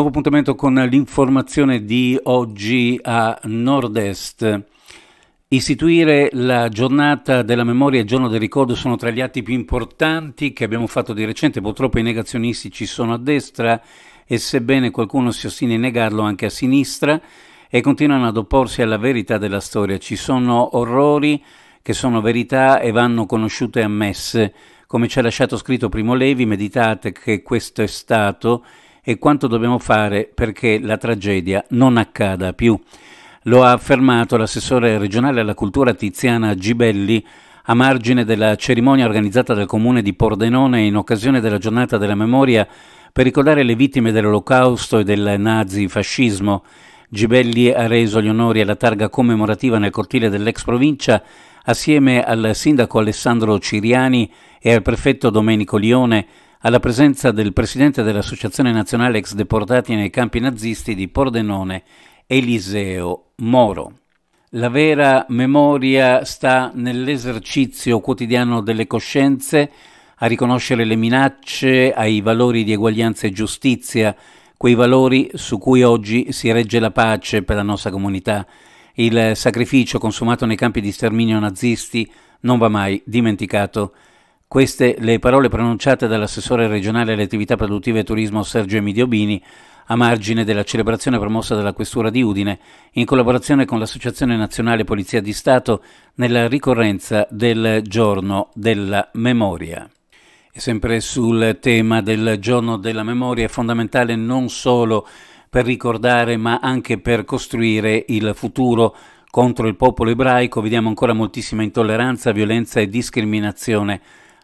Nuovo appuntamento con l'informazione di oggi a Nord-Est. Istituire la giornata della memoria e il giorno del ricordo sono tra gli atti più importanti che abbiamo fatto di recente, purtroppo i negazionisti ci sono a destra e sebbene qualcuno si ostini a negarlo anche a sinistra e continuano ad opporsi alla verità della storia. Ci sono orrori che sono verità e vanno conosciute e ammesse. Come ci ha lasciato scritto Primo Levi, meditate che questo è stato e quanto dobbiamo fare perché la tragedia non accada più. Lo ha affermato l'assessore regionale alla cultura Tiziana Gibelli a margine della cerimonia organizzata dal comune di Pordenone in occasione della giornata della memoria per ricordare le vittime dell'olocausto e del nazifascismo. Gibelli ha reso gli onori alla targa commemorativa nel cortile dell'ex provincia assieme al sindaco Alessandro Ciriani e al prefetto Domenico Lione alla presenza del presidente dell'Associazione Nazionale Ex Deportati nei campi nazisti di Pordenone, Eliseo Moro. La vera memoria sta nell'esercizio quotidiano delle coscienze, a riconoscere le minacce ai valori di eguaglianza e giustizia, quei valori su cui oggi si regge la pace per la nostra comunità. Il sacrificio consumato nei campi di sterminio nazisti non va mai dimenticato. Queste le parole pronunciate dall'assessore regionale alle attività produttive e turismo Sergio Emidio Bini a margine della celebrazione promossa dalla Questura di Udine in collaborazione con l'Associazione Nazionale Polizia di Stato nella ricorrenza del Giorno della Memoria. E sempre sul tema del Giorno della Memoria è fondamentale non solo per ricordare ma anche per costruire il futuro contro il popolo ebraico, vediamo ancora moltissima intolleranza, violenza e discriminazione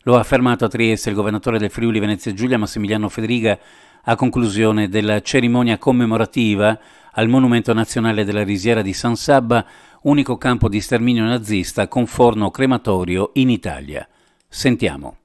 lo ha affermato a Trieste il governatore del Friuli Venezia Giulia Massimiliano Federiga a conclusione della cerimonia commemorativa al Monumento Nazionale della Risiera di San Sabba, unico campo di sterminio nazista con forno crematorio in Italia. Sentiamo.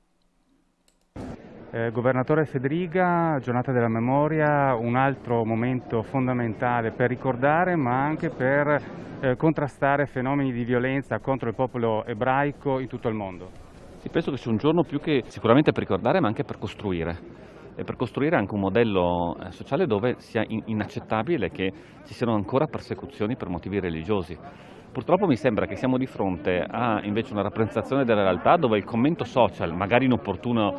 Eh, governatore Federiga, giornata della memoria, un altro momento fondamentale per ricordare ma anche per eh, contrastare fenomeni di violenza contro il popolo ebraico in tutto il mondo. Io penso che sia un giorno più che sicuramente per ricordare ma anche per costruire e per costruire anche un modello eh, sociale dove sia inaccettabile che ci siano ancora persecuzioni per motivi religiosi. Purtroppo mi sembra che siamo di fronte a invece una rappresentazione della realtà dove il commento social, magari inopportuno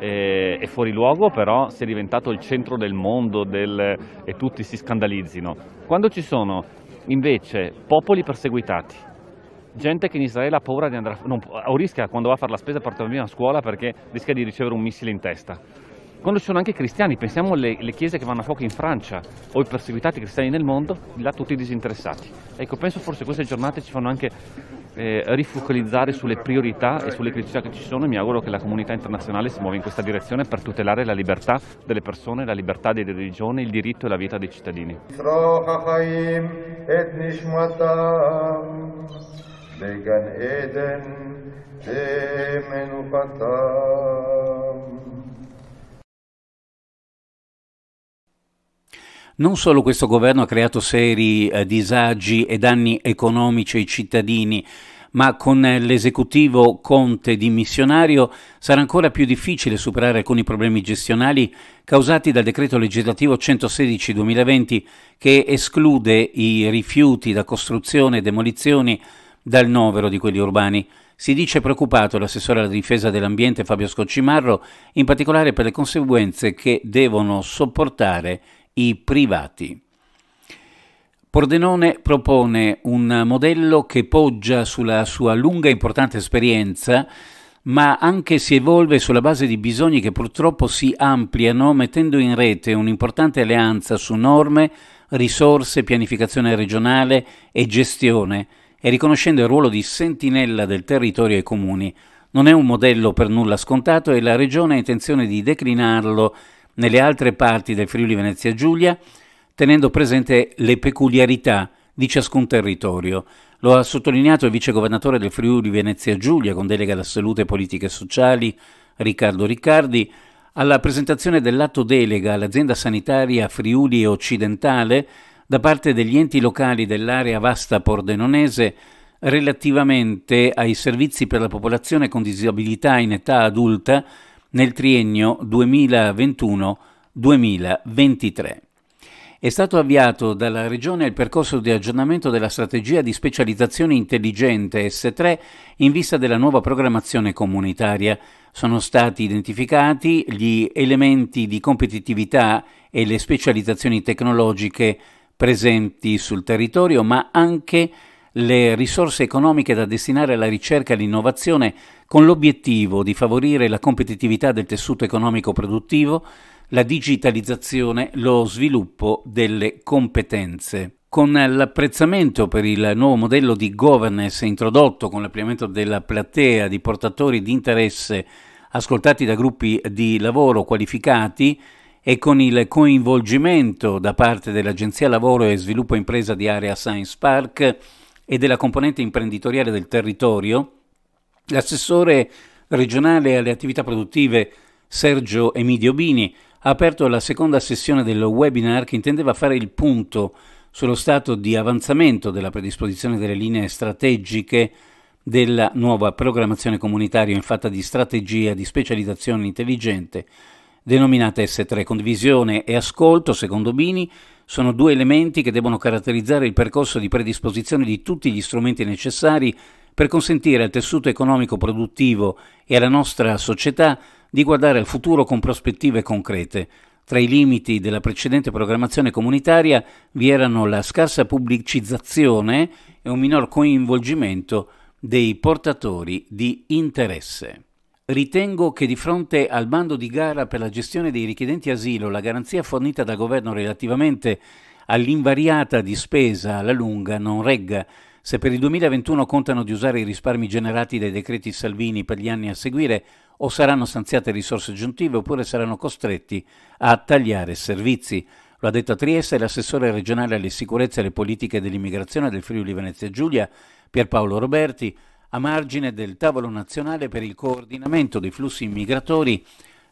e, eh, e fuori luogo, però si è diventato il centro del mondo del, e tutti si scandalizzino. Quando ci sono invece popoli perseguitati, gente che in Israele ha paura di andare, non, o rischia quando va a fare la spesa per tornare a scuola perché rischia di ricevere un missile in testa. Quando ci sono anche cristiani, pensiamo alle chiese che vanno a fuoco in Francia o i perseguitati cristiani nel mondo, là tutti disinteressati. Ecco, penso forse queste giornate ci fanno anche eh, rifocalizzare sulle priorità e sulle criticità che ci sono e mi auguro che la comunità internazionale si muova in questa direzione per tutelare la libertà delle persone, la libertà di religione, il diritto e la vita dei cittadini. בגן עדן במנוחתם. Non solo questo governo ha creato seri eh, disagi e danni economici ai cittadini, ma con eh, l'esecutivo Conte dimissionario sarà ancora più difficile superare alcuni problemi gestionali causati dal decreto legislativo 116-2020 che esclude i rifiuti da costruzione e demolizioni dal novero di quelli urbani. Si dice preoccupato l'assessore alla difesa dell'ambiente Fabio Scoccimarro, in particolare per le conseguenze che devono sopportare i privati. Pordenone propone un modello che poggia sulla sua lunga e importante esperienza, ma anche si evolve sulla base di bisogni che purtroppo si ampliano, mettendo in rete un'importante alleanza su norme, risorse, pianificazione regionale e gestione, e riconoscendo il ruolo di sentinella del territorio ai comuni. Non è un modello per nulla scontato e la Regione ha intenzione di declinarlo nelle altre parti del Friuli Venezia Giulia, tenendo presente le peculiarità di ciascun territorio. Lo ha sottolineato il vicegovernatore del Friuli Venezia Giulia con delega alla salute e politiche sociali, Riccardo Riccardi, alla presentazione dell'atto delega all'azienda sanitaria Friuli Occidentale da parte degli enti locali dell'area vasta pordenonese relativamente ai servizi per la popolazione con disabilità in età adulta nel triennio 2021-2023. È stato avviato dalla Regione il percorso di aggiornamento della strategia di specializzazione intelligente S3 in vista della nuova programmazione comunitaria. Sono stati identificati gli elementi di competitività e le specializzazioni tecnologiche presenti sul territorio, ma anche le risorse economiche da destinare alla ricerca e all'innovazione con l'obiettivo di favorire la competitività del tessuto economico produttivo, la digitalizzazione, lo sviluppo delle competenze. Con l'apprezzamento per il nuovo modello di governance introdotto con l'ampliamento della platea di portatori di interesse ascoltati da gruppi di lavoro qualificati, e con il coinvolgimento da parte dell'Agenzia Lavoro e Sviluppo Impresa di Area Science Park e della componente imprenditoriale del territorio, l'assessore regionale alle attività produttive Sergio Emidio Bini ha aperto la seconda sessione del webinar che intendeva fare il punto sullo stato di avanzamento della predisposizione delle linee strategiche della nuova programmazione comunitaria in fatta di strategia di specializzazione intelligente denominata S3. Condivisione e ascolto, secondo Bini, sono due elementi che devono caratterizzare il percorso di predisposizione di tutti gli strumenti necessari per consentire al tessuto economico produttivo e alla nostra società di guardare al futuro con prospettive concrete. Tra i limiti della precedente programmazione comunitaria vi erano la scarsa pubblicizzazione e un minor coinvolgimento dei portatori di interesse. Ritengo che di fronte al bando di gara per la gestione dei richiedenti asilo, la garanzia fornita dal governo relativamente all'invariata di spesa alla lunga non regga. Se per il 2021 contano di usare i risparmi generati dai decreti Salvini per gli anni a seguire, o saranno stanziate risorse aggiuntive oppure saranno costretti a tagliare servizi. Lo ha detto a Trieste l'assessore regionale alle sicurezze e alle politiche dell'immigrazione del Friuli Venezia Giulia, Pierpaolo Roberti, a margine del tavolo nazionale per il coordinamento dei flussi migratori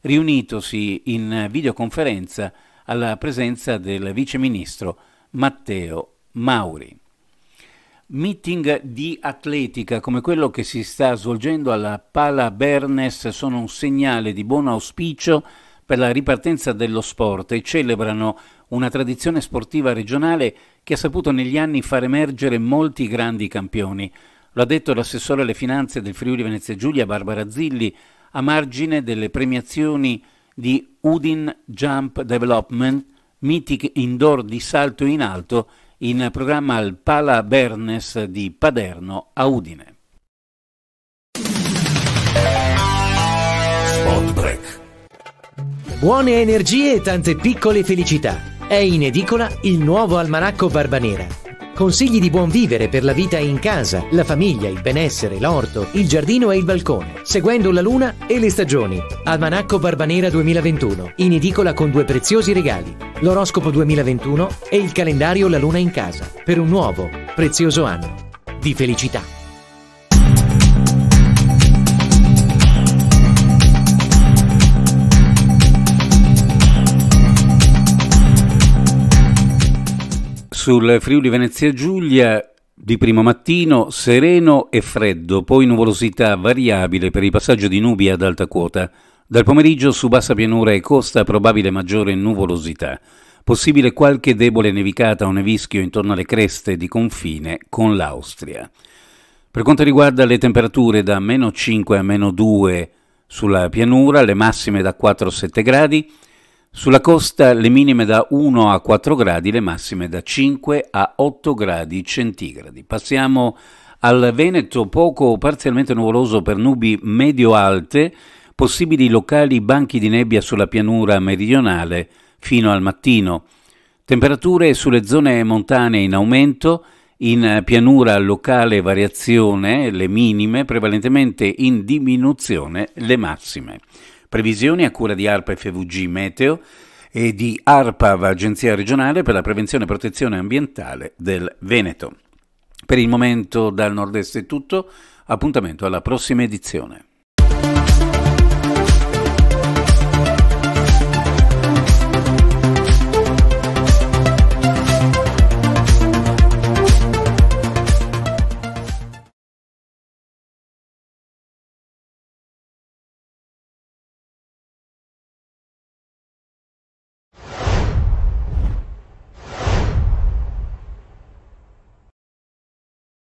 riunitosi in videoconferenza alla presenza del Vice Ministro Matteo Mauri. Meeting di atletica come quello che si sta svolgendo alla Pala Bernes sono un segnale di buon auspicio per la ripartenza dello sport e celebrano una tradizione sportiva regionale che ha saputo negli anni far emergere molti grandi campioni. Lo ha detto l'assessore alle finanze del Friuli Venezia Giulia Barbara Zilli a margine delle premiazioni di Udin Jump Development Mythic Indoor di salto in alto in programma al Pala Bernes di Paderno a Udine. Buone energie e tante piccole felicità. È in edicola il nuovo almanacco Barbanera Consigli di buon vivere per la vita in casa, la famiglia, il benessere, l'orto, il giardino e il balcone, seguendo la luna e le stagioni. Almanacco Barbanera 2021, in edicola con due preziosi regali, l'oroscopo 2021 e il calendario La luna in casa, per un nuovo, prezioso anno di felicità. sul Friuli Venezia Giulia di primo mattino sereno e freddo, poi nuvolosità variabile per il passaggio di nubi ad alta quota. Dal pomeriggio su bassa pianura e costa probabile maggiore nuvolosità. Possibile qualche debole nevicata o nevischio intorno alle creste di confine con l'Austria. Per quanto riguarda le temperature da meno 5 a meno 2 sulla pianura, le massime da 4-7 gradi, sulla costa le minime da 1 a 4 gradi, le massime da 5 a 8 gradi centigradi. Passiamo al Veneto, poco o parzialmente nuvoloso per nubi medio-alte, possibili locali banchi di nebbia sulla pianura meridionale fino al mattino. Temperature sulle zone montane in aumento, in pianura locale variazione, le minime, prevalentemente in diminuzione le massime. Previsioni a cura di ARPA FVG Meteo e di ARPAV, Agenzia regionale per la prevenzione e protezione ambientale del Veneto. Per il momento dal nord-est è tutto, appuntamento alla prossima edizione.